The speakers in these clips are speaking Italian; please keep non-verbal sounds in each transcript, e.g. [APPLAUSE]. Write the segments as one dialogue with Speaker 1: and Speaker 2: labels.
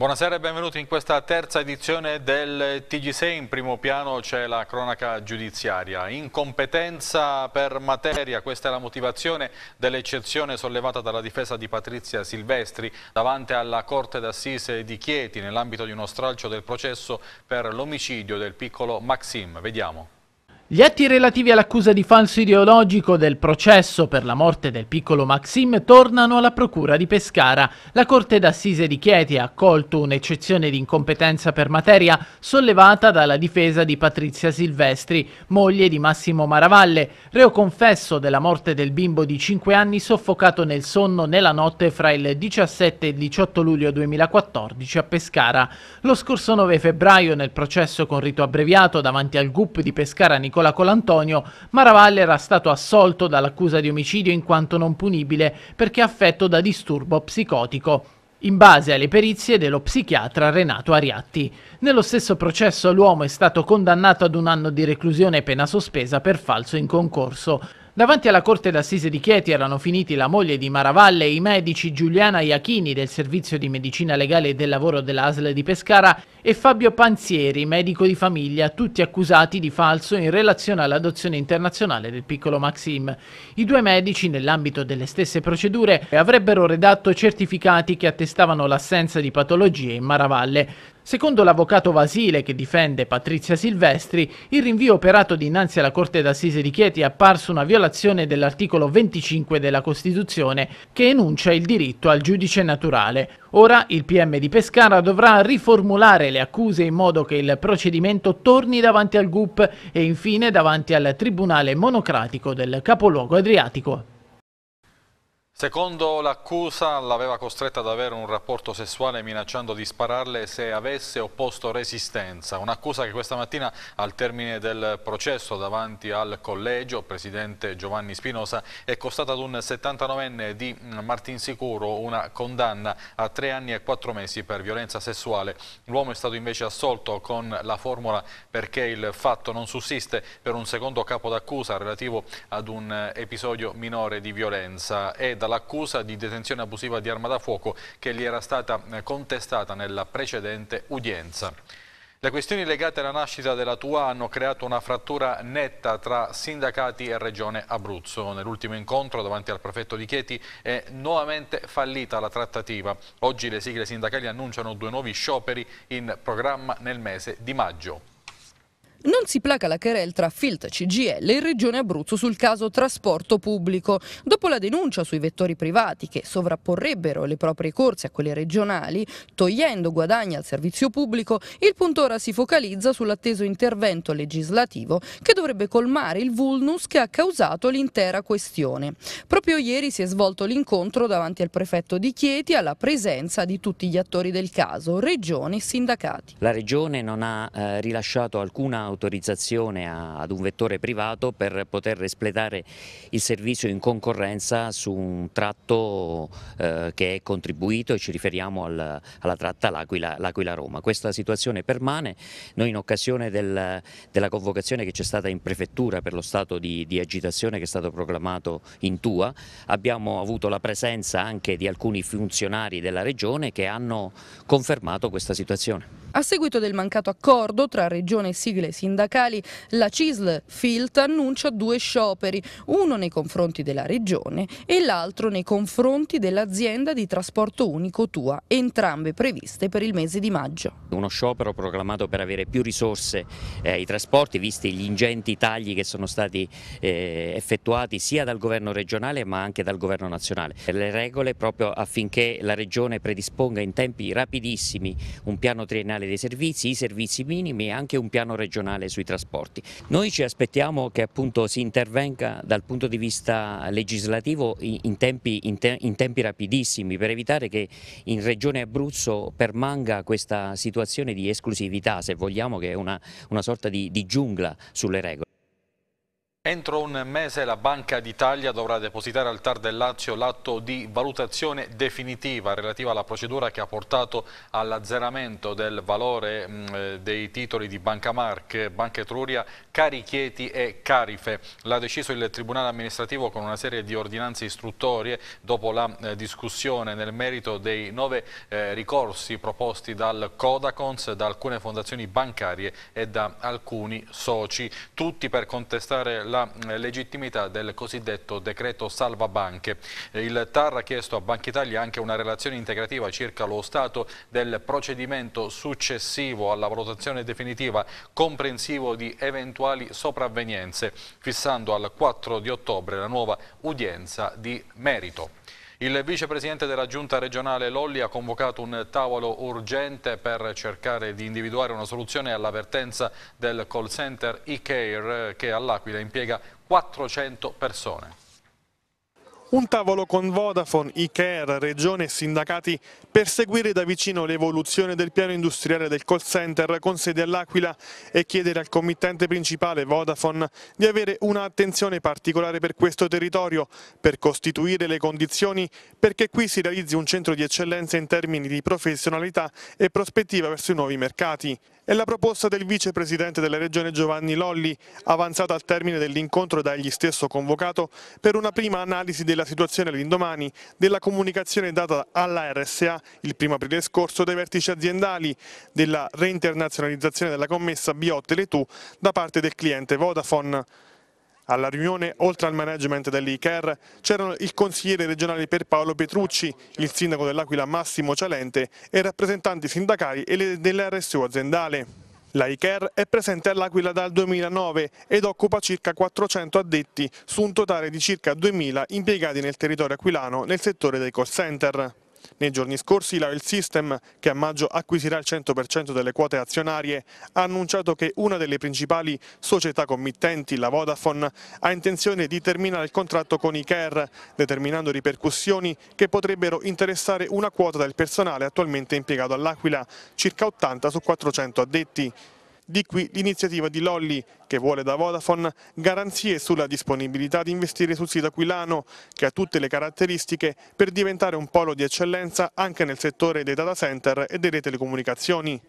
Speaker 1: Buonasera e benvenuti in questa terza edizione del TG6. In primo piano c'è la cronaca giudiziaria. Incompetenza per materia, questa è la motivazione dell'eccezione sollevata dalla difesa di Patrizia Silvestri davanti alla Corte d'Assise di Chieti nell'ambito di uno stralcio del processo per l'omicidio del piccolo Maxim. Vediamo.
Speaker 2: Gli atti relativi all'accusa di falso ideologico del processo per la morte del piccolo Maxim tornano alla Procura di Pescara. La Corte d'Assise di Chieti ha accolto un'eccezione di incompetenza per materia sollevata dalla difesa di Patrizia Silvestri, moglie di Massimo Maravalle, reo confesso della morte del bimbo di 5 anni soffocato nel sonno nella notte fra il 17 e il 18 luglio 2014 a Pescara. Lo scorso 9 febbraio nel processo con rito abbreviato davanti al GUP di Pescara Nicolò Nicola Colantonio, Maravalle era stato assolto dall'accusa di omicidio in quanto non punibile perché affetto da disturbo psicotico in base alle perizie dello psichiatra Renato Ariatti. Nello stesso processo l'uomo è stato condannato ad un anno di reclusione e pena sospesa per falso in concorso. Davanti alla Corte d'Assise di Chieti erano finiti la moglie di Maravalle e i medici Giuliana Iachini del Servizio di Medicina Legale e del Lavoro della ASL di Pescara e Fabio Panzieri, medico di famiglia, tutti accusati di falso in relazione all'adozione internazionale del piccolo Maxim. I due medici, nell'ambito delle stesse procedure, avrebbero redatto certificati che attestavano l'assenza di patologie in Maravalle. Secondo l'avvocato Vasile, che difende Patrizia Silvestri, il rinvio operato dinanzi alla Corte d'Assise di Chieti è apparso una violazione dell'articolo 25 della Costituzione che enuncia il diritto al giudice naturale. Ora il PM di Pescara dovrà riformulare le accuse in modo che il procedimento torni davanti al GUP e infine davanti al Tribunale Monocratico del capoluogo adriatico.
Speaker 1: Secondo l'accusa l'aveva costretta ad avere un rapporto sessuale minacciando di spararle se avesse opposto resistenza, un'accusa che questa mattina al termine del processo davanti al collegio, presidente Giovanni Spinosa, è costata ad un 79enne di Martinsicuro una condanna a tre anni e quattro mesi per violenza sessuale. L'uomo è stato invece assolto con la formula perché il fatto non sussiste per un secondo capo d'accusa relativo ad un episodio minore di violenza e dalla l'accusa di detenzione abusiva di arma da fuoco che gli era stata eh, contestata nella precedente udienza. Le questioni legate alla nascita della Tua hanno creato una frattura netta tra sindacati e regione Abruzzo. Nell'ultimo incontro davanti al prefetto di Chieti è nuovamente fallita la trattativa. Oggi le sigle sindacali annunciano due nuovi scioperi in programma nel mese di maggio.
Speaker 3: Non si placa la querel tra Filt CGL e Regione Abruzzo sul caso trasporto pubblico. Dopo la denuncia sui vettori privati che sovrapporrebbero le proprie corse a quelle regionali, togliendo guadagni al servizio pubblico, il punto ora si focalizza sull'atteso intervento legislativo che dovrebbe colmare il vulnus che ha causato l'intera questione. Proprio ieri si è svolto l'incontro davanti al prefetto di Chieti alla presenza di tutti gli attori del caso, regione e sindacati.
Speaker 4: La regione non ha eh, rilasciato alcuna un'autorizzazione ad un vettore privato per poter espletare il servizio in concorrenza su un tratto eh, che è contribuito e ci riferiamo al, alla tratta L'Aquila-Roma. Questa situazione permane, noi in occasione del, della convocazione che c'è stata in prefettura per lo stato di, di agitazione che è stato proclamato in Tua, abbiamo avuto la presenza anche di alcuni funzionari della regione che hanno confermato questa situazione.
Speaker 3: A seguito del mancato accordo tra Regione, Sigle e sindacali, la CISL Filt annuncia due scioperi, uno nei confronti della regione e l'altro nei confronti dell'azienda di trasporto unico Tua, entrambe previste per il mese di maggio.
Speaker 4: Uno sciopero proclamato per avere più risorse eh, ai trasporti, visti gli ingenti tagli che sono stati eh, effettuati sia dal governo regionale ma anche dal governo nazionale. Le regole proprio affinché la regione predisponga in tempi rapidissimi un piano triennale dei servizi, i servizi minimi e anche un piano regionale nazionale sui trasporti. Noi ci aspettiamo che appunto si intervenga dal punto di vista legislativo in tempi, in te, in tempi rapidissimi per evitare che in Regione Abruzzo permanga questa situazione di esclusività, se vogliamo, che è una, una sorta di, di giungla sulle regole.
Speaker 1: Entro un mese la Banca d'Italia dovrà depositare al TAR del Lazio l'atto di valutazione definitiva relativa alla procedura che ha portato all'azzeramento del valore mm, eh, dei titoli di Banca Marche, Banca Etruria, Cari Chieti e Carife. L'ha deciso il Tribunale amministrativo con una serie di ordinanze istruttorie dopo la eh, discussione nel merito dei nove eh, ricorsi proposti dal Codacons, da alcune fondazioni bancarie e da alcuni soci, tutti per contestare la eh, legittimità del cosiddetto decreto salva banche. Il TAR ha chiesto a Banca Italia anche una relazione integrativa circa lo stato del procedimento successivo alla valutazione definitiva comprensivo di eventuali sopravvenienze, fissando al 4 di ottobre la nuova udienza di merito. Il vicepresidente della giunta regionale Lolli ha convocato un tavolo urgente per cercare di individuare una soluzione all'avvertenza del call center e-care che all'Aquila impiega 400 persone
Speaker 5: un tavolo con Vodafone, Icare, Regione e sindacati per seguire da vicino l'evoluzione del piano industriale del call center con sede all'Aquila e chiedere al committente principale Vodafone di avere un'attenzione particolare per questo territorio per costituire le condizioni perché qui si realizzi un centro di eccellenza in termini di professionalità e prospettiva verso i nuovi mercati. È la proposta del vicepresidente della Regione Giovanni Lolli, avanzata al termine dell'incontro da egli stesso convocato, per una prima analisi della situazione all'indomani della comunicazione data alla RSA il 1 aprile scorso dai vertici aziendali della reinternazionalizzazione della commessa Biot Tele2 da parte del cliente Vodafone. Alla riunione, oltre al management dell'ICAR, c'erano il consigliere regionale per Paolo Petrucci, il sindaco dell'Aquila Massimo Cialente e rappresentanti sindacali e dell'RSO aziendale. La ICAR è presente all'Aquila dal 2009 ed occupa circa 400 addetti su un totale di circa 2.000 impiegati nel territorio aquilano nel settore dei call center. Nei giorni scorsi la Rail System, che a maggio acquisirà il 100% delle quote azionarie, ha annunciato che una delle principali società committenti, la Vodafone, ha intenzione di terminare il contratto con i CARE, determinando ripercussioni che potrebbero interessare una quota del personale attualmente impiegato all'Aquila, circa 80 su 400 addetti. Di qui l'iniziativa di Lolli, che vuole da Vodafone garanzie sulla disponibilità di investire sul sito aquilano, che ha tutte le caratteristiche per diventare un polo di eccellenza anche nel settore dei data center e delle telecomunicazioni.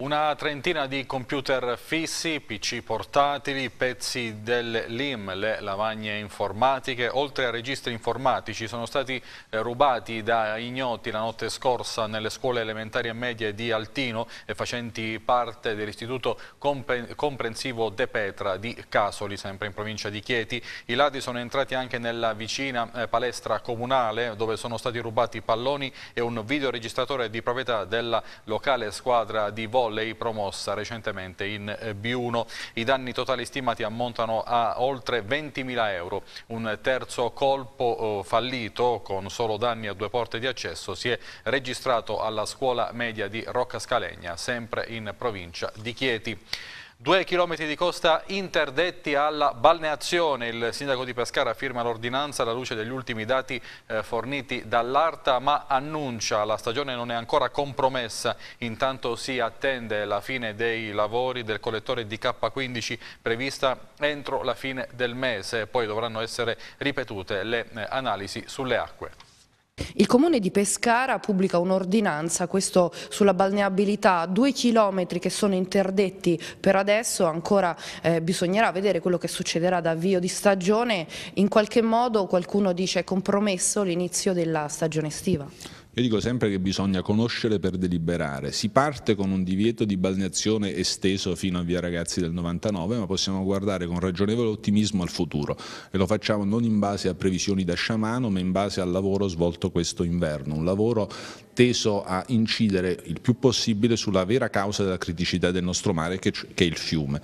Speaker 1: Una trentina di computer fissi, PC portatili, pezzi del LIM, le lavagne informatiche, oltre a registri informatici, sono stati eh, rubati da ignoti la notte scorsa nelle scuole elementari e medie di Altino e facenti parte dell'istituto comprensivo De Petra di Casoli, sempre in provincia di Chieti. I ladri sono entrati anche nella vicina eh, palestra comunale dove sono stati rubati palloni e un videoregistratore di proprietà della locale squadra di volo volley promossa recentemente in eh, B1. I danni totali stimati ammontano a oltre 20.000 euro. Un terzo colpo eh, fallito con solo danni a due porte di accesso si è registrato alla scuola media di Roccascalegna, sempre in provincia di Chieti. Due chilometri di costa interdetti alla balneazione. Il sindaco di Pescara firma l'ordinanza alla luce degli ultimi dati eh, forniti dall'Arta, ma annuncia la stagione non è ancora compromessa. Intanto si attende la fine dei lavori del collettore di K15 prevista entro la fine del mese. Poi dovranno essere ripetute le eh, analisi sulle acque.
Speaker 3: Il comune di Pescara pubblica un'ordinanza, questo sulla balneabilità, due chilometri che sono interdetti per adesso, ancora eh, bisognerà vedere quello che succederà da avvio di stagione, in qualche modo qualcuno dice compromesso l'inizio della stagione estiva.
Speaker 6: Io dico sempre che bisogna conoscere per deliberare. Si parte con un divieto di balneazione esteso fino a via ragazzi del 99, ma possiamo guardare con ragionevole ottimismo al futuro e lo facciamo non in base a previsioni da sciamano, ma in base al lavoro svolto questo inverno, un lavoro teso a incidere il più possibile sulla vera causa della criticità del nostro mare che è il fiume.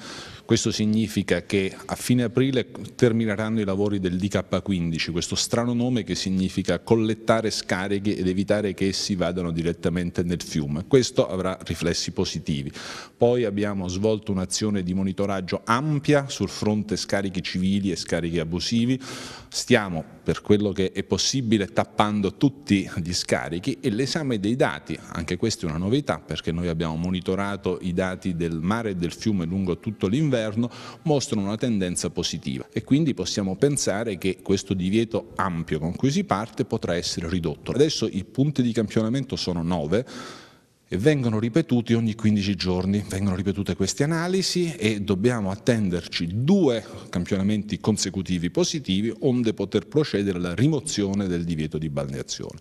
Speaker 6: Questo significa che a fine aprile termineranno i lavori del DK15, questo strano nome che significa collettare scarichi ed evitare che essi vadano direttamente nel fiume. Questo avrà riflessi positivi. Poi abbiamo svolto un'azione di monitoraggio ampia sul fronte scarichi civili e scarichi abusivi. Stiamo, per quello che è possibile, tappando tutti gli scarichi e l'esame dei dati, anche questa è una novità perché noi abbiamo monitorato i dati del mare e del fiume lungo tutto l'inverno inverno mostrano una tendenza positiva e quindi possiamo pensare che questo divieto ampio con cui si parte potrà essere ridotto. Adesso i punti di campionamento sono 9 e vengono ripetuti ogni 15 giorni, vengono ripetute queste analisi e dobbiamo attenderci due campionamenti consecutivi positivi onde poter procedere alla rimozione del divieto di balneazione.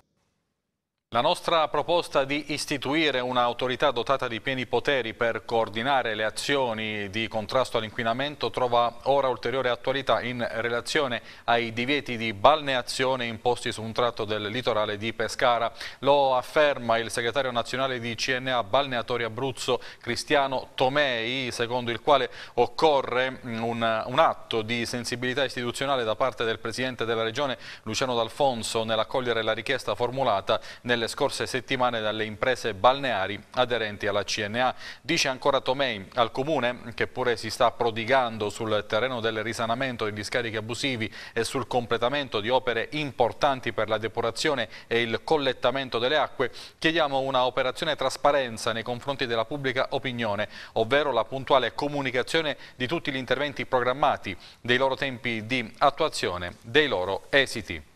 Speaker 1: La nostra proposta di istituire un'autorità dotata di pieni poteri per coordinare le azioni di contrasto all'inquinamento trova ora ulteriore attualità in relazione ai divieti di balneazione imposti su un tratto del litorale di Pescara. Lo afferma il segretario nazionale di CNA Balneatori Abruzzo Cristiano Tomei, secondo il quale occorre mm, un, un atto di sensibilità istituzionale da parte del Presidente della Regione Luciano D'Alfonso nell'accogliere la richiesta formulata nelle nelle scorse settimane dalle imprese balneari aderenti alla CNA. Dice ancora Tomei al Comune, che pure si sta prodigando sul terreno del risanamento degli scarichi abusivi e sul completamento di opere importanti per la depurazione e il collettamento delle acque, chiediamo una operazione trasparenza nei confronti della pubblica opinione, ovvero la puntuale comunicazione di tutti gli interventi programmati, dei loro tempi di attuazione, dei loro esiti.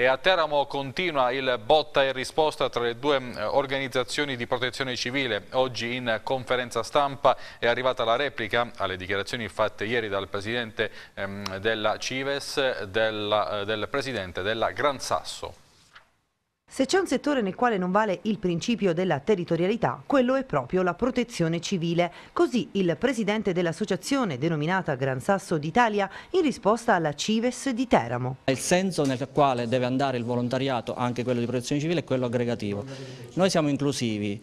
Speaker 1: E a Teramo continua il botta e risposta tra le due eh, organizzazioni di protezione civile. Oggi in conferenza stampa è arrivata la replica alle dichiarazioni fatte ieri dal presidente ehm, della Cives, della, eh, del presidente della Gran Sasso.
Speaker 7: Se c'è un settore nel quale non vale il principio della territorialità, quello è proprio la protezione civile. Così il presidente dell'associazione denominata Gran Sasso d'Italia in risposta alla Cives di Teramo.
Speaker 8: Il senso nel quale deve andare il volontariato, anche quello di protezione civile, è quello aggregativo. Noi siamo inclusivi,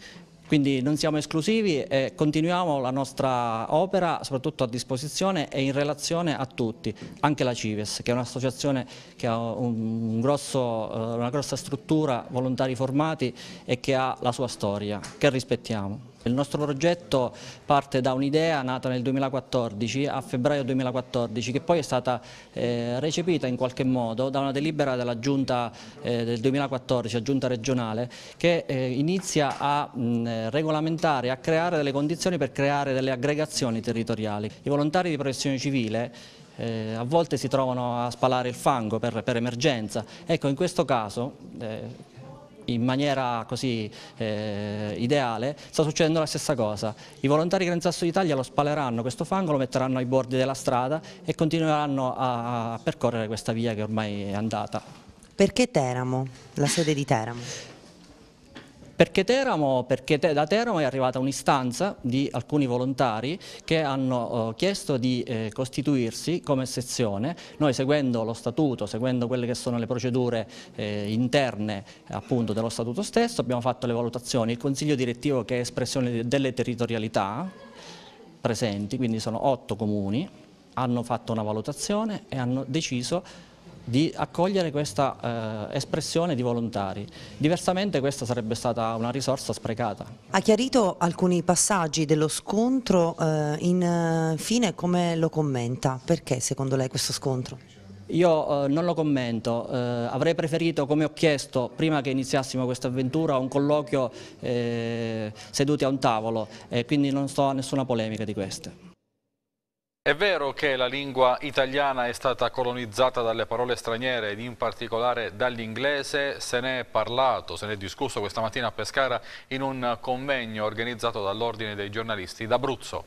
Speaker 8: quindi non siamo esclusivi e continuiamo la nostra opera soprattutto a disposizione e in relazione a tutti, anche la Cives che è un'associazione che ha un grosso, eh, una grossa struttura, volontari formati e che ha la sua storia, che rispettiamo. Il nostro progetto parte da un'idea nata nel 2014, a febbraio 2014, che poi è stata eh, recepita in qualche modo da una delibera della giunta eh, del 2014, la giunta regionale, che eh, inizia a mh, regolamentare, a creare delle condizioni per creare delle aggregazioni territoriali. I volontari di protezione civile eh, a volte si trovano a spalare il fango per, per emergenza. Ecco, in questo caso eh, in maniera così eh, ideale, sta succedendo la stessa cosa. I volontari Gran Sasso d'Italia lo spaleranno questo fango, lo metteranno ai bordi della strada e continueranno a percorrere questa via che ormai è andata.
Speaker 7: Perché Teramo, la sede di Teramo?
Speaker 8: Perché, Teramo, perché te, da Teramo è arrivata un'istanza di alcuni volontari che hanno eh, chiesto di eh, costituirsi come sezione. Noi seguendo lo statuto, seguendo quelle che sono le procedure eh, interne appunto dello statuto stesso, abbiamo fatto le valutazioni. Il consiglio direttivo che è espressione delle territorialità presenti, quindi sono otto comuni, hanno fatto una valutazione e hanno deciso di accogliere questa eh, espressione di volontari. Diversamente questa sarebbe stata una risorsa sprecata. Ha
Speaker 7: chiarito alcuni passaggi dello scontro, eh, infine eh, come lo commenta? Perché secondo lei questo scontro?
Speaker 8: Io eh, non lo commento, eh, avrei preferito, come ho chiesto prima che iniziassimo questa avventura, un colloquio eh, seduti a un tavolo, e quindi non sto a nessuna polemica di queste.
Speaker 1: È vero che la lingua italiana è stata colonizzata dalle parole straniere ed in particolare dall'inglese, se ne è parlato, se ne è discusso questa mattina a Pescara in un convegno organizzato dall'Ordine dei giornalisti d'Abruzzo.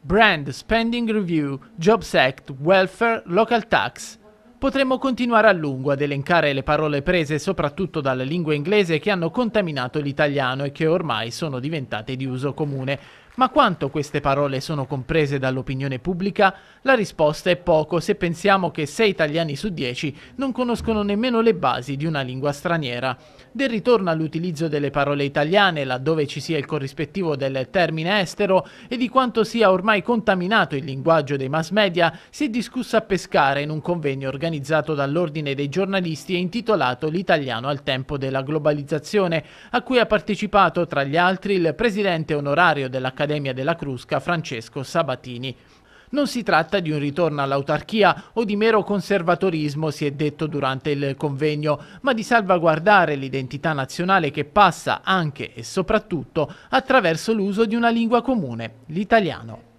Speaker 2: Brand, Spending Review, Jobs Act, Welfare, Local Tax. Potremmo continuare a lungo ad elencare le parole prese soprattutto dalla lingua inglese che hanno contaminato l'italiano e che ormai sono diventate di uso comune. Ma quanto queste parole sono comprese dall'opinione pubblica? La risposta è poco se pensiamo che 6 italiani su 10 non conoscono nemmeno le basi di una lingua straniera del ritorno all'utilizzo delle parole italiane laddove ci sia il corrispettivo del termine estero e di quanto sia ormai contaminato il linguaggio dei mass media, si è discussa a pescare in un convegno organizzato dall'Ordine dei giornalisti e intitolato L'italiano al tempo della globalizzazione, a cui ha partecipato tra gli altri il presidente onorario dell'Accademia della Crusca Francesco Sabatini. Non si tratta di un ritorno all'autarchia o di mero conservatorismo, si è detto durante il convegno, ma di salvaguardare l'identità nazionale che passa anche e soprattutto attraverso l'uso di una lingua comune, l'italiano.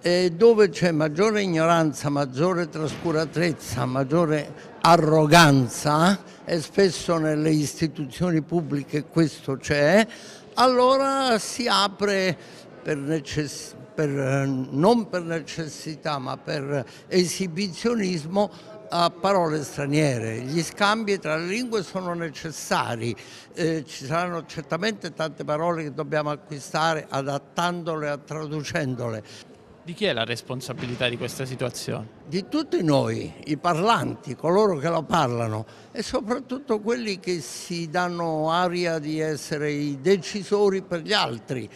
Speaker 2: E dove c'è maggiore
Speaker 9: ignoranza, maggiore trascuratezza, maggiore arroganza, e spesso nelle istituzioni pubbliche questo c'è, allora si apre per necessità per, eh, non per necessità ma per esibizionismo a parole straniere. Gli scambi tra le lingue sono necessari, eh, ci saranno certamente tante parole che dobbiamo acquistare adattandole e traducendole.
Speaker 2: Di chi è la responsabilità di questa situazione?
Speaker 9: Di tutti noi, i parlanti, coloro che la parlano e soprattutto quelli che si danno aria di essere i decisori per gli altri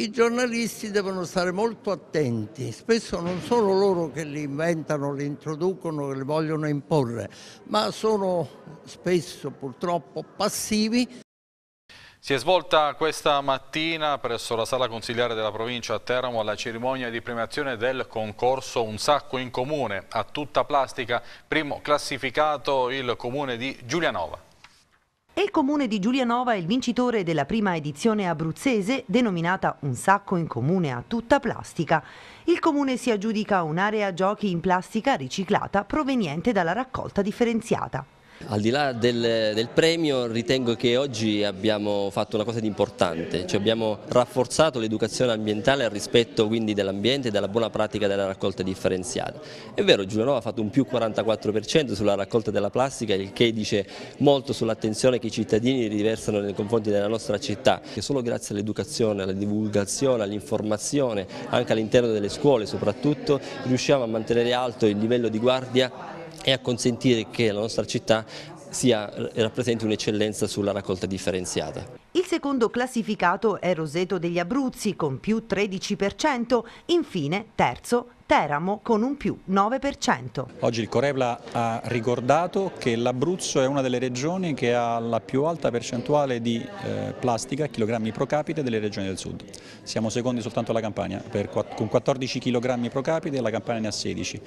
Speaker 9: i giornalisti devono stare molto attenti, spesso non sono loro che li inventano, li introducono, li vogliono imporre, ma sono spesso purtroppo passivi.
Speaker 1: Si è svolta questa mattina presso la sala consigliare della provincia a Teramo la cerimonia di premiazione del concorso Un sacco in comune a tutta plastica, primo classificato il comune di Giulianova.
Speaker 7: E il comune di Giulianova è il vincitore della prima edizione abruzzese denominata Un sacco in comune a tutta plastica. Il comune si aggiudica un'area giochi in plastica riciclata proveniente dalla raccolta differenziata.
Speaker 8: Al di là del, del, premio ritengo che oggi abbiamo fatto una cosa di importante, cioè abbiamo rafforzato l'educazione ambientale al rispetto quindi dell'ambiente e della buona pratica della raccolta differenziata. È vero, Giulianova ha fatto un più 44% sulla raccolta della plastica, il che dice molto sull'attenzione che i cittadini riversano nei confronti della nostra città, che solo grazie all'educazione, alla divulgazione, all'informazione, anche all'interno delle scuole soprattutto, riusciamo a mantenere alto il livello di guardia e a consentire che la nostra città sia, eh, rappresenti un'eccellenza sulla raccolta differenziata.
Speaker 7: Il secondo classificato è Roseto degli Abruzzi con più 13%, infine terzo Teramo con un più 9%.
Speaker 10: Oggi il Corevla ha ricordato che l'Abruzzo è una delle regioni che ha la più alta percentuale di eh, plastica, chilogrammi pro capite, delle regioni del sud. Siamo secondi soltanto alla Campania, per, con 14 chilogrammi pro capite la Campania ne ha 16.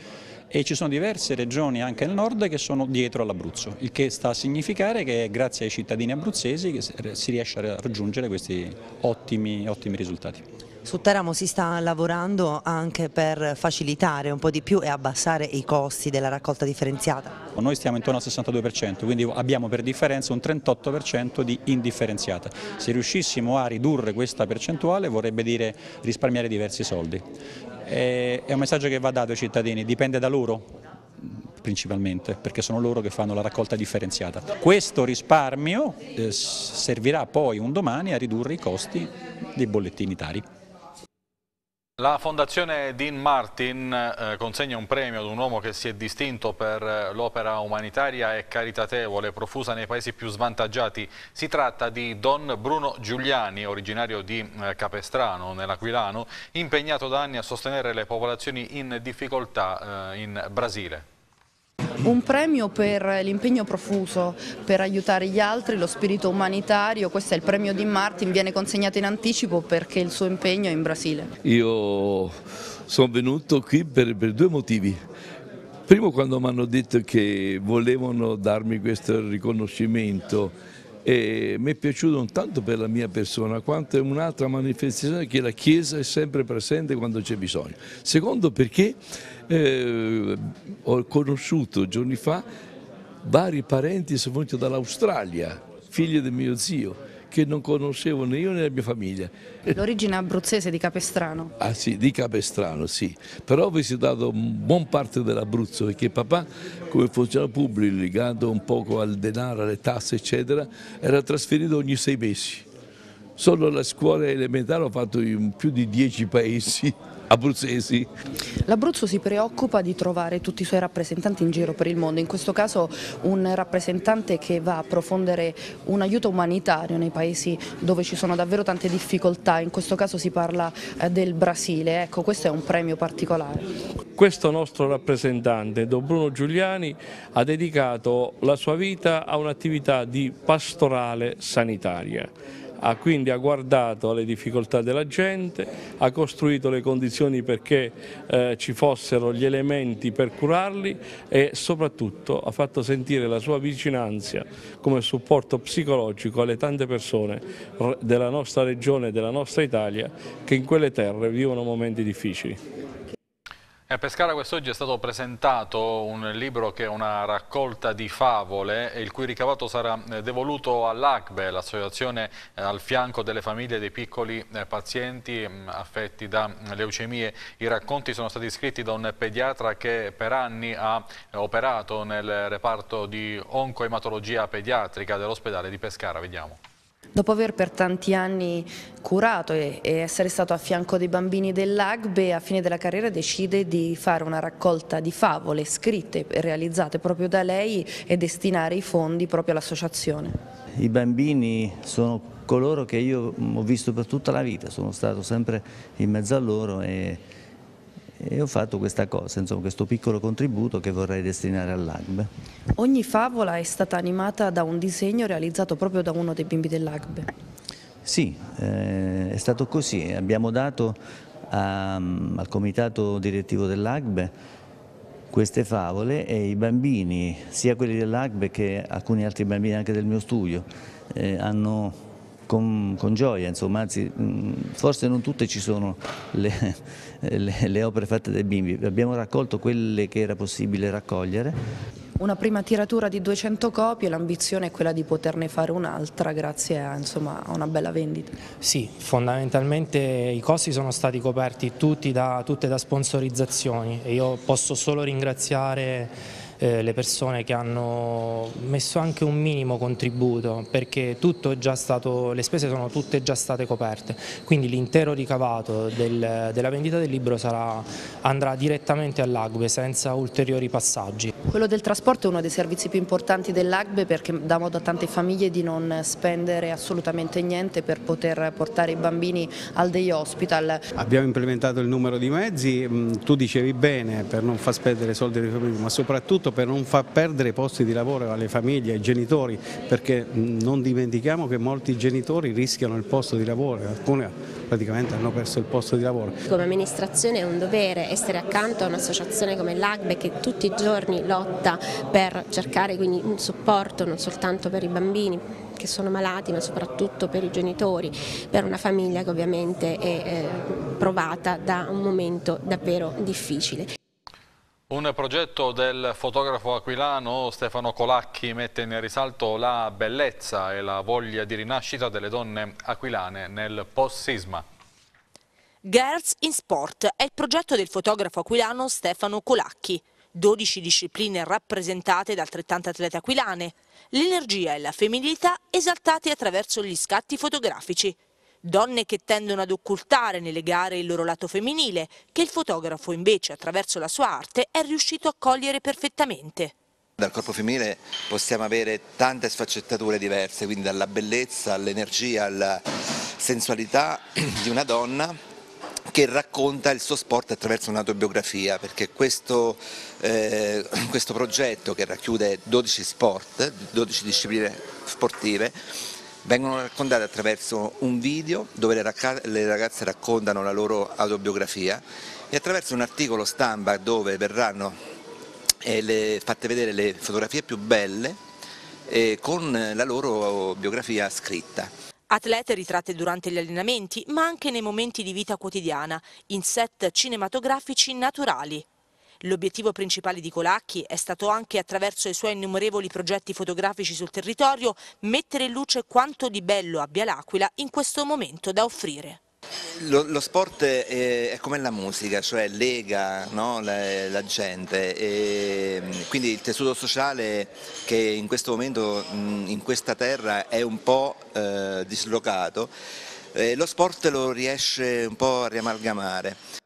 Speaker 10: E ci sono diverse regioni anche nel nord che sono dietro all'Abruzzo, il che sta a significare che è grazie ai cittadini abruzzesi che si riesce a raggiungere questi ottimi, ottimi risultati.
Speaker 7: Su Teramo si sta lavorando anche per facilitare un po' di più
Speaker 10: e abbassare i costi della raccolta differenziata? Noi stiamo intorno al 62%, quindi abbiamo per differenza un 38% di indifferenziata. Se riuscissimo a ridurre questa percentuale vorrebbe dire risparmiare diversi soldi. Eh, è un messaggio che va dato ai cittadini, dipende da loro principalmente, perché sono loro che fanno la raccolta differenziata. Questo risparmio eh, servirà poi un domani a ridurre i costi dei bollettini tari.
Speaker 1: La Fondazione Dean Martin eh, consegna un premio ad un uomo che si è distinto per eh, l'opera umanitaria e caritatevole profusa nei paesi più svantaggiati. Si tratta di Don Bruno Giuliani, originario di eh, Capestrano, nell'Aquilano, impegnato da anni a sostenere le popolazioni in difficoltà in Brasile.
Speaker 3: Un premio per l'impegno profuso, per aiutare gli altri, lo spirito umanitario, questo è il premio di Martin, viene consegnato in anticipo perché il suo impegno è in Brasile.
Speaker 1: Io sono venuto qui per, per due motivi.
Speaker 11: Primo quando mi hanno detto che volevano darmi questo
Speaker 1: riconoscimento e mi è piaciuto non tanto per la mia persona quanto è un'altra manifestazione che la Chiesa è sempre presente quando c'è bisogno. Secondo perché
Speaker 11: eh, ho conosciuto giorni fa vari parenti sono venuti
Speaker 1: dall'Australia, figli del mio zio che non conoscevo né io né la mia famiglia. L'origine
Speaker 3: abruzzese di Capestrano?
Speaker 1: Ah sì, di Capestrano, sì. Però ho visitato buon parte dell'Abruzzo perché papà, come funzionario pubblico, legato un poco al denaro, alle tasse, eccetera, era trasferito ogni sei mesi. Solo la scuola elementare ho fatto in più di dieci paesi abruzzesi.
Speaker 3: L'Abruzzo si preoccupa di trovare tutti i suoi rappresentanti in giro per il mondo, in questo caso un rappresentante che va a approfondire un aiuto umanitario nei paesi dove ci sono davvero tante difficoltà, in questo caso si parla eh, del Brasile, ecco questo è un premio particolare.
Speaker 11: Questo nostro rappresentante, Don Bruno Giuliani, ha dedicato la sua vita a un'attività di pastorale sanitaria ha quindi ha guardato alle difficoltà della gente, ha costruito le condizioni perché eh, ci fossero gli elementi per curarli e soprattutto ha fatto sentire la sua vicinanza come supporto psicologico alle tante persone della nostra regione e della nostra Italia che in quelle terre vivono momenti difficili.
Speaker 1: A eh, Pescara quest'oggi è stato presentato un libro che è una raccolta di favole il cui ricavato sarà eh, devoluto all'ACBE, l'associazione eh, al fianco delle famiglie dei piccoli pazienti mm, affetti da mm, leucemie. I racconti sono stati scritti da un pediatra che per anni ha operato nel reparto di oncoematologia pediatrica dell'ospedale di Pescara. Vediamo.
Speaker 3: Dopo aver per tanti anni curato e essere stato a fianco dei bambini dell'Agbe, a fine della carriera decide di fare una raccolta di favole scritte e realizzate proprio da lei e destinare i fondi proprio all'associazione.
Speaker 8: I bambini sono coloro che io ho visto per tutta la vita, sono stato sempre in mezzo a loro e e ho fatto questa cosa, insomma, questo piccolo contributo che vorrei destinare all'AGBE.
Speaker 3: Ogni favola è stata animata da un disegno realizzato proprio da uno dei bimbi dell'AGBE.
Speaker 8: Sì, eh, è stato così, abbiamo dato a, al comitato direttivo dell'AGBE queste favole e i bambini, sia quelli dell'AGBE che alcuni altri bambini anche del mio studio, eh, hanno con, con gioia, insomma, anzi mm, forse non tutte ci sono le, [LAUGHS] le, le opere fatte dai bimbi, abbiamo raccolto quelle che era possibile raccogliere
Speaker 3: una prima tiratura di 200 copie, l'ambizione è quella di poterne fare un'altra grazie a, insomma, a, una bella vendita.
Speaker 11: Sì, fondamentalmente i costi sono stati coperti tutti da, tutte da sponsorizzazioni e io posso solo ringraziare eh, le persone che hanno messo anche un minimo contributo perché stato, le spese sono tutte già state coperte, quindi l'intero ricavato del, della vendita del libro sarà, andrà direttamente all'Agbe senza ulteriori passaggi.
Speaker 3: Quello del trasporto è uno dei servizi più importanti dell'Agbe perché dà modo a tante famiglie di non spendere assolutamente niente per poter portare i bambini al day hospital.
Speaker 10: Abbiamo implementato il numero di mezzi, mm, tu dicevi bene per non far spendere soldi alle famiglie ma soprattutto soprattutto per non far perdere posti di lavoro alle famiglie, ai genitori, perché non dimentichiamo che molti genitori rischiano il posto di lavoro, alcuni praticamente hanno perso il posto di lavoro.
Speaker 3: Come amministrazione è un dovere essere accanto a un'associazione come l'AGBE che tutti i giorni lotta per cercare quindi un supporto non soltanto per i bambini, che sono malati, ma soprattutto per i genitori, per una famiglia che ovviamente è eh, provata da un momento davvero difficile.
Speaker 1: Un progetto del fotografo aquilano Stefano Colacchi mette in risalto la bellezza e la voglia di rinascita delle donne aquilane nel post-sisma.
Speaker 7: Girls in Sport è il progetto del fotografo aquilano Stefano Colacchi. 12 discipline rappresentate da 30 atlete aquilane. L'energia e la femminilità esaltate attraverso gli scatti fotografici donne che tendono ad occultare nelle gare il loro lato femminile, che il fotografo invece attraverso la sua arte è riuscito a cogliere perfettamente.
Speaker 12: Dal corpo femminile possiamo avere tante sfaccettature diverse, quindi dalla bellezza all'energia, alla sensualità di una donna che racconta il suo sport attraverso un'autobiografia, perché questo, eh, questo progetto che racchiude 12 sport, 12 discipline sportive, vengono raccontate attraverso un video dove le, ragazze raccontano la loro autobiografia e attraverso un articolo stampa dove verranno eh, le, fatte vedere le fotografie più belle eh, con la loro biografia scritta.
Speaker 7: Atlete ritratte durante gli allenamenti, ma anche nei momenti di vita quotidiana, in set cinematografici naturali. L'obiettivo principale di Colacchi è stato anche attraverso i suoi innumerevoli progetti fotografici sul territorio mettere in luce quanto di bello abbia l'Aquila in questo momento da offrire.
Speaker 12: Lo, lo, sport è, è, come la musica, cioè lega no? la, la, gente, e, quindi il tessuto sociale che in questo momento in questa terra è un po' eh, dislocato, eh, lo sport lo riesce un po' a riamalgamare.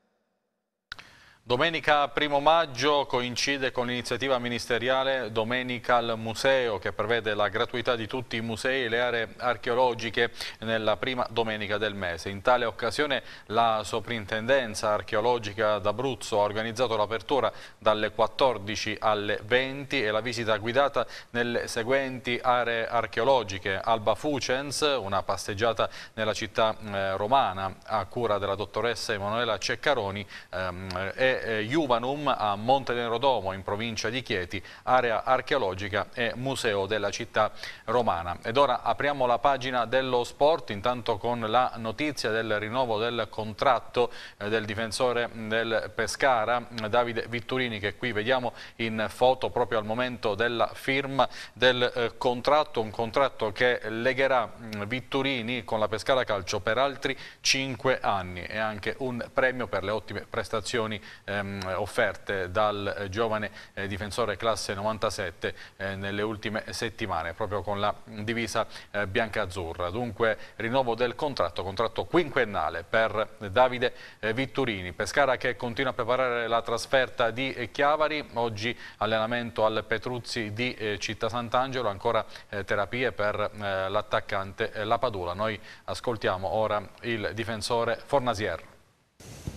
Speaker 1: Domenica 1 maggio coincide con l'iniziativa ministeriale Domenica al Museo che prevede la gratuità di tutti i musei e le aree archeologiche nella prima domenica del mese. In tale occasione la Soprintendenza archeologica d'Abruzzo ha organizzato l'apertura dalle 14 alle 20 e la visita guidata nelle seguenti aree archeologiche. Alba Fucens, una passeggiata nella città eh, romana a cura della dottoressa Emanuela Ceccaroni ehm, e è eh, Juvanum a Monte Nerodomo in provincia di Chieti, area archeologica e museo della città romana. Ed ora apriamo la pagina dello sport, intanto con la notizia del rinnovo del contratto eh, del difensore del Pescara, Davide Vitturini, che qui vediamo in foto proprio al momento della firma del eh, contratto, un contratto che legherà mm, Vitturini con la Pescara Calcio per altri 5 anni e anche un premio per le ottime prestazioni ehm, offerte dal eh, giovane eh, difensore classe 97 eh, nelle ultime settimane, proprio con la divisa eh, bianca-azzurra. Dunque rinnovo del contratto, contratto quinquennale per Davide eh, Vitturini. Pescara che continua a preparare la trasferta di eh, Chiavari, oggi allenamento al Petruzzi di Città Sant'Angelo, ancora terapie per l'attaccante La Padula. Noi ascoltiamo ora il difensore Fornasier.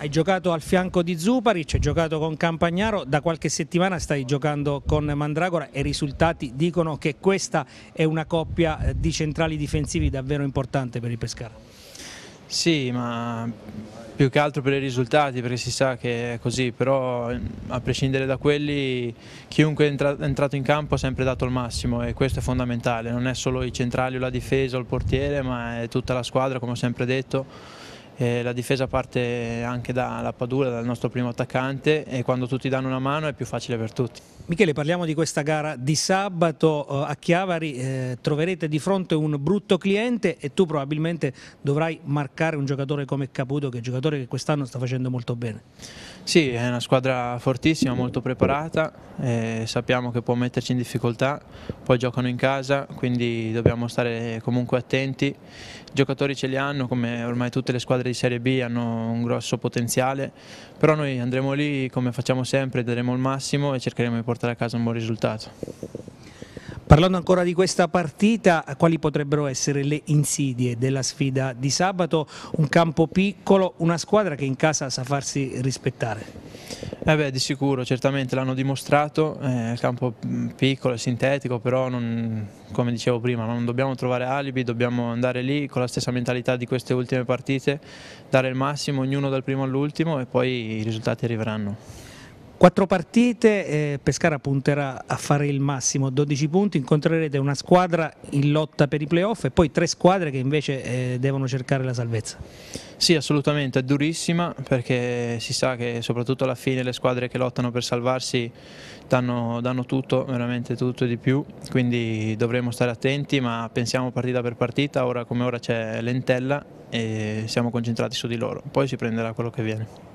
Speaker 11: Hai giocato al fianco di Zuparic, hai giocato con Campagnaro, da qualche settimana stai giocando con Mandragora e i risultati dicono che questa è una coppia eh, di centrali difensivi davvero importante per il Pescara.
Speaker 13: Sì, ma più che altro per i risultati, perché si sa che è così, però a prescindere da quelli, chiunque è entrato in campo ha sempre dato il massimo e questo è fondamentale, non è solo i centrali o la difesa o il portiere, ma è tutta la squadra, come ho sempre detto eh, la difesa parte anche dalla Padula, dal nostro primo attaccante e quando tutti danno una mano è più facile per tutti. Michele parliamo di questa gara di sabato eh, a Chiavari, eh,
Speaker 11: troverete di fronte un brutto cliente e tu probabilmente dovrai marcare un giocatore come Caputo che è un giocatore che quest'anno sta facendo molto bene.
Speaker 13: Sì, è una squadra fortissima, molto preparata, eh, sappiamo che può metterci in difficoltà, poi giocano in casa, quindi dobbiamo stare comunque attenti. I giocatori ce li hanno, come ormai tutte le squadre di Serie B hanno un grosso potenziale, però noi andremo lì come facciamo sempre, daremo il massimo e cercheremo di portare a casa un buon risultato. Parlando ancora di questa partita,
Speaker 11: quali potrebbero essere le insidie della sfida di sabato? Un campo piccolo, una squadra che in casa sa farsi rispettare?
Speaker 13: Eh beh, di sicuro, certamente l'hanno dimostrato, eh, il campo mm, piccolo e sintetico, però non, come dicevo prima non dobbiamo trovare alibi, dobbiamo andare lì con la stessa mentalità di queste ultime partite, dare il massimo ognuno dal primo all'ultimo e poi i risultati arriveranno. Quattro partite,
Speaker 11: eh, Pescara punterà a fare il massimo, 12 punti, incontrerete una squadra in
Speaker 13: lotta per i playoff e poi tre squadre che invece eh, devono cercare la salvezza. Sì, assolutamente, è durissima perché si sa che soprattutto alla fine le squadre che lottano per salvarsi danno, danno tutto, veramente tutto e di più, quindi dovremo stare attenti, ma pensiamo partita per partita, ora come ora c'è l'entella e siamo concentrati su di loro, poi si prenderà quello che viene.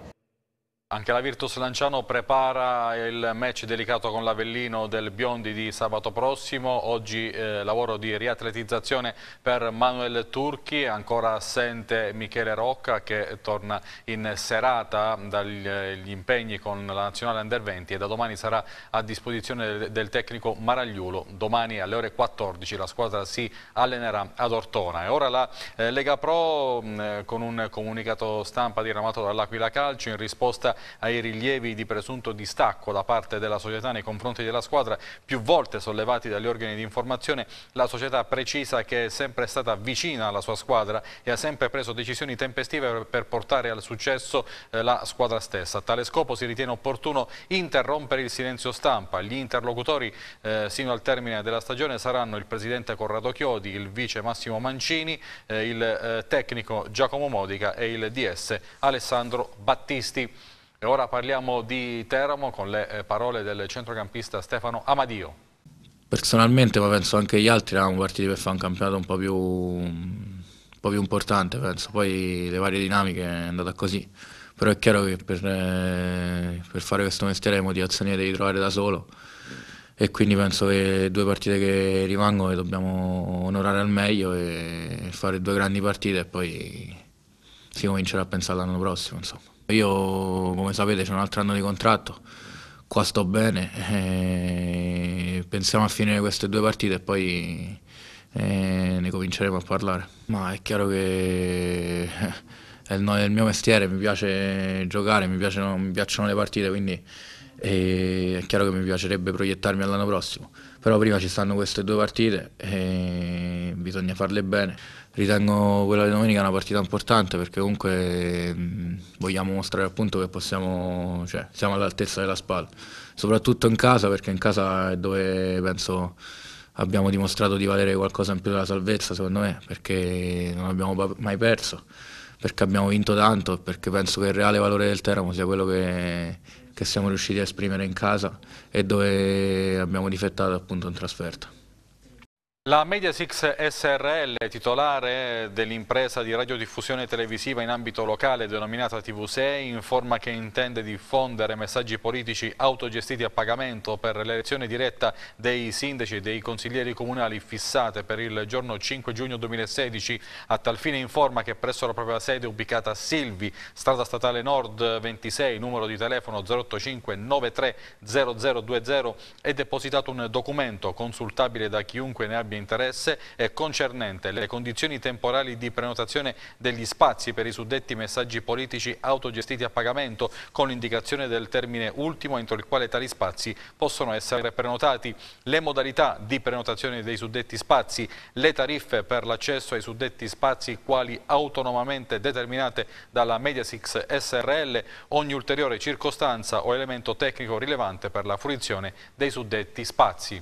Speaker 1: Anche la Virtus Lanciano prepara il match delicato con l'Avellino del Biondi di sabato prossimo, oggi eh, lavoro di riatletizzazione per Manuel Turchi, ancora assente Michele Rocca che torna in serata dagli impegni con la Nazionale Under 20 e da domani sarà a disposizione del, del tecnico Maragliulo. Domani alle ore 14 la squadra si allenerà ad Ortona. E ora la eh, Lega Pro mh, mm, eh, con un comunicato stampa diramato dall'Aquila Calcio in risposta a ai rilievi di presunto distacco da parte della società nei confronti della squadra, più volte sollevati dagli organi di informazione, la società precisa che è sempre stata vicina alla sua squadra e ha sempre preso decisioni tempestive per portare al successo eh, la squadra stessa. A tale scopo si ritiene opportuno interrompere il silenzio stampa. Gli interlocutori eh, sino al termine della stagione saranno il presidente Corrado Chiodi, il vice Massimo Mancini, eh, il eh, tecnico Giacomo Modica e il DS Alessandro Battisti. E ora parliamo di Teramo con le eh, parole del centrocampista Stefano Amadio.
Speaker 14: Personalmente, ma penso anche gli altri, eravamo partiti per fare un campionato un po' più, un po più importante, penso. Poi le varie dinamiche è andata così. Però è chiaro che per, eh, per fare questo mestiere le motivazioni le devi trovare da solo e quindi penso che due partite che rimangono le dobbiamo onorare al meglio e fare due grandi partite e poi si comincerà a pensare all'anno prossimo. Insomma. Io, come sapete, c'è un altro anno di contratto, qua sto bene, eh, pensiamo a finire queste due partite e poi eh, ne cominceremo a parlare. Ma è chiaro che eh, è il, mio mestiere, mi piace giocare, mi piacciono, mi piacciono le partite, quindi è chiaro che mi piacerebbe proiettarmi all'anno prossimo però prima ci stanno queste due partite e bisogna farle bene. Ritengo quella di domenica una partita importante perché comunque vogliamo mostrare appunto che possiamo, cioè, siamo all'altezza della spalla, soprattutto in casa perché in casa è dove penso abbiamo dimostrato di valere qualcosa in più della salvezza secondo me perché non abbiamo mai perso perché abbiamo vinto tanto, perché penso che il reale valore del Teramo sia quello che che siamo riusciti a esprimere in casa e dove abbiamo difettato appunto in trasferta.
Speaker 1: La Mediasix SRL, titolare dell'impresa di radiodiffusione televisiva in ambito locale denominata TV6, informa che intende diffondere messaggi politici autogestiti a pagamento per l'elezione diretta dei sindaci e dei consiglieri comunali fissate per il giorno 5 giugno 2016. A tal fine informa che presso la propria sede ubicata a Silvi, strada statale Nord 26, numero di telefono 085 93 0020, è depositato un documento consultabile da chiunque ne abbia abbia interesse è eh, concernente le condizioni temporali di prenotazione degli spazi per i suddetti messaggi politici autogestiti a pagamento con l'indicazione del termine ultimo entro il quale tali spazi possono essere prenotati, le modalità di prenotazione dei suddetti spazi, le tariffe per l'accesso ai suddetti spazi quali autonomamente determinate dalla Mediasix SRL, ogni ulteriore circostanza o elemento tecnico rilevante per la fruizione dei suddetti spazi.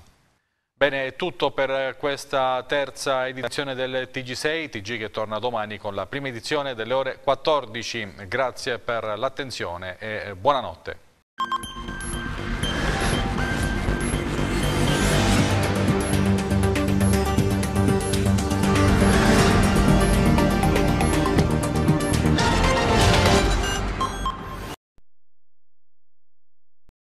Speaker 1: Bene, è tutto per questa terza edizione del TG6, TG che torna domani con la prima edizione delle ore 14. Grazie per l'attenzione e buonanotte.